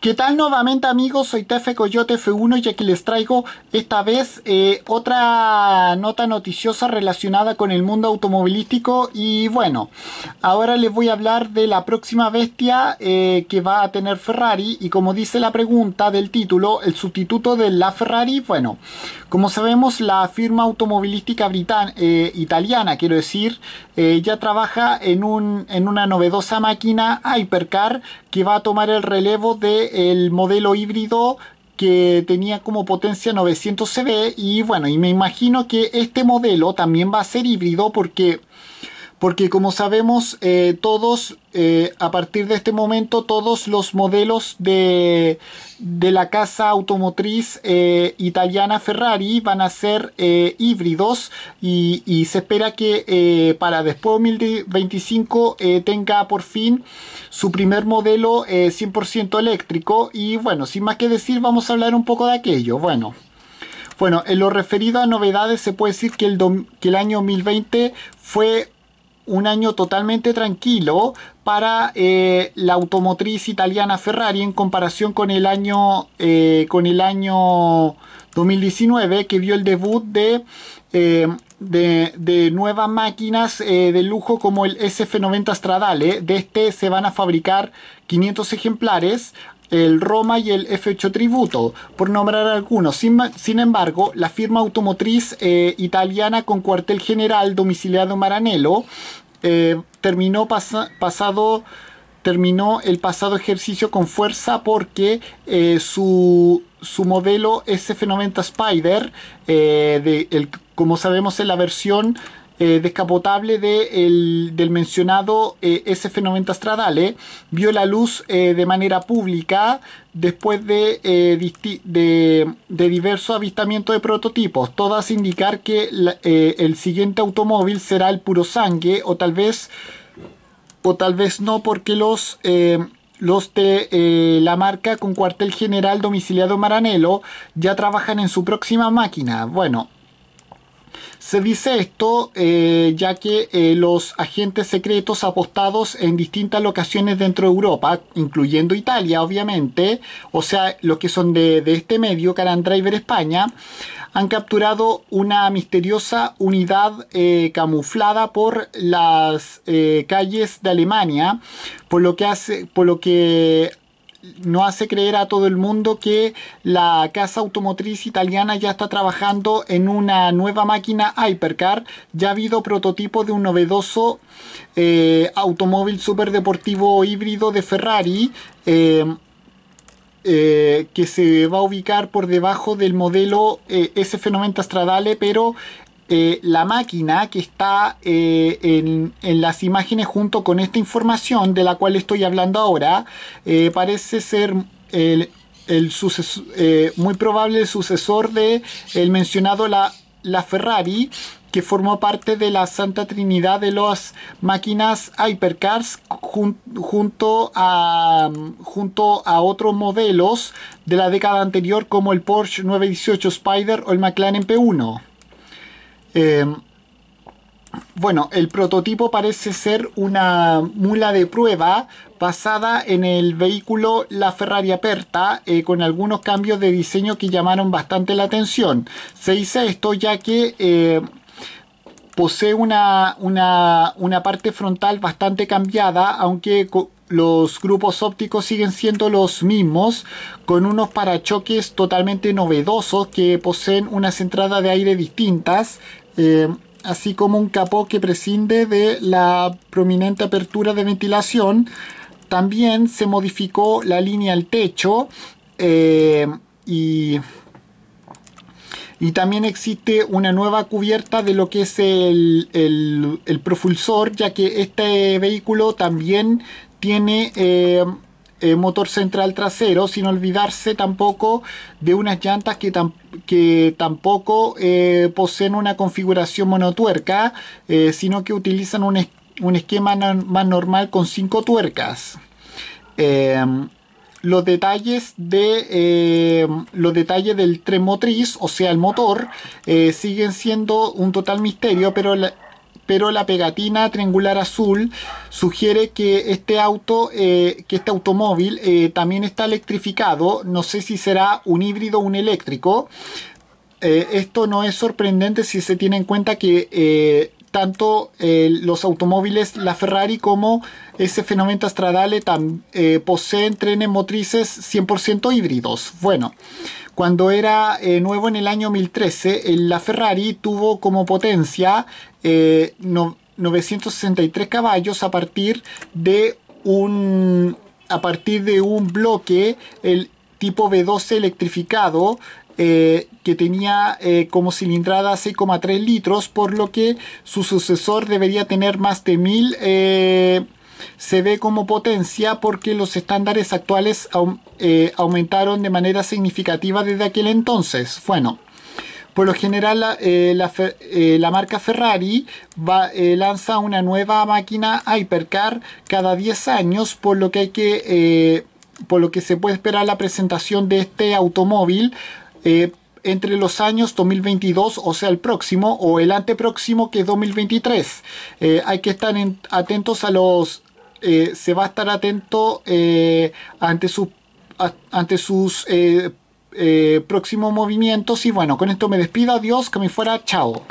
¿Qué tal nuevamente amigos? Soy Tefe Coyote F1 y aquí les traigo esta vez eh, otra nota noticiosa relacionada con el mundo automovilístico y bueno, ahora les voy a hablar de la próxima bestia eh, que va a tener Ferrari y como dice la pregunta del título, el sustituto de la Ferrari, bueno, como sabemos la firma automovilística britán eh, italiana, quiero decir, ya trabaja en, un, en una novedosa máquina Hypercar que va a tomar el relevo de el modelo híbrido que tenía como potencia 900 CV y bueno, y me imagino que este modelo también va a ser híbrido porque porque como sabemos eh, todos eh, a partir de este momento todos los modelos de, la casa automotriz eh, italiana Ferrari van a ser híbridos y, se espera que para después de 2025 tenga por fin su primer modelo 100% eléctrico y bueno sin más que decir vamos a hablar un poco de aquello bueno bueno, en lo referido a novedades se puede decir que el, que el año 2020 fue un año totalmente tranquilo para eh, la automotriz italiana Ferrari en comparación con el año eh, con el año 2019 que vio el debut de eh, de, de, nuevas máquinas de lujo como el SF90 Stradale de este se van a fabricar 500 ejemplares el Roma y el F8 Tributo, por nombrar algunos. Sin, embargo, la firma automotriz eh, italiana con cuartel general domiciliado en Maranello eh, terminó pasado terminó el pasado ejercicio con fuerza porque eh, su, su, modelo SF90 Spider, como sabemos en la versión eh, descapotable del mencionado eh, SF90 Stradale eh, vio la luz de manera pública después de, diversos avistamientos de prototipos, todas indicar que el siguiente automóvil será el puro sangre... o tal vez o tal vez no porque los los de la marca con cuartel general domiciliado Maranelo ya trabajan en su próxima máquina. Bueno, se dice esto eh, ya que eh, los agentes secretos apostados en distintas locaciones dentro de Europa, incluyendo Italia obviamente, o sea, los que son de, este medio, Caran Driver España, han capturado una misteriosa unidad eh, camuflada por las calles de Alemania, por lo que hace, por lo que no hace creer a todo el mundo que la casa automotriz italiana ya está trabajando en una nueva máquina Hypercar. Ya ha habido prototipo de un novedoso eh, automóvil superdeportivo híbrido de Ferrari. Eh, eh, que se va a ubicar por debajo del modelo SF90 Stradale, pero eh, la máquina que está eh, en, las imágenes junto con esta información de la cual estoy hablando ahora eh, parece ser el, muy probable el sucesor de el mencionado la, Ferrari que formó parte de la Santa Trinidad de las máquinas Hypercars junto, a, junto a otros modelos de la década anterior como el Porsche 918 Spider o el McLaren P1. Eh, bueno, el prototipo parece ser una mula de prueba basada en el vehículo La Ferrari Aperta, eh, con algunos cambios de diseño que llamaron bastante la atención. Se dice esto ya que eh, posee una, una, parte frontal bastante cambiada, aunque los grupos ópticos siguen siendo los mismos, con unos parachoques totalmente novedosos que poseen unas entradas de aire distintas eh, así como un capó que prescinde de la prominente apertura de ventilación. También se modificó la línea al techo eh, y, también existe una nueva cubierta de lo que es el, propulsor, ya que este vehículo también tiene... Eh, eh, motor central trasero, sin olvidarse tampoco de unas llantas que, que tampoco eh, poseen una configuración monotuerca, eh, sino que utilizan un, esquema más normal con cinco tuercas. Em, los detalles de em, los detalles del tren motriz, o sea el motor, siguen siendo un total misterio, pero la pero la pegatina triangular azul sugiere que este auto, eh, que este automóvil eh, también está electrificado. No sé si será un híbrido o un eléctrico. Eh, esto no es sorprendente si se tiene en cuenta que tanto los automóviles, la Ferrari como ese fenómeno Estradale, poseen trenes motrices 100% híbridos. Bueno, cuando era eh, nuevo en el año 2013, la Ferrari tuvo como potencia 963 eh, caballos a partir de un, a partir de un bloque, el tipo b 12 electrificado, eh, que tenía como cilindrada 6,3 litros, por lo que su sucesor debería tener más de 1000 se ve como potencia porque los estándares actuales eh, aumentaron de manera significativa desde aquel entonces. Bueno, por lo general la, eh, eh, marca Ferrari lanza una nueva máquina Hypercar cada 10 años, por lo que hay que por lo que se puede esperar la presentación de este automóvil entre los años 2022, o sea el próximo o el antepróximo que es 2023. hay que estar atentos a los eh, se va a estar atento eh, ante, ante sus eh, próximos movimientos. Y bueno, con esto me despido. Adiós, que me fuera. Chao.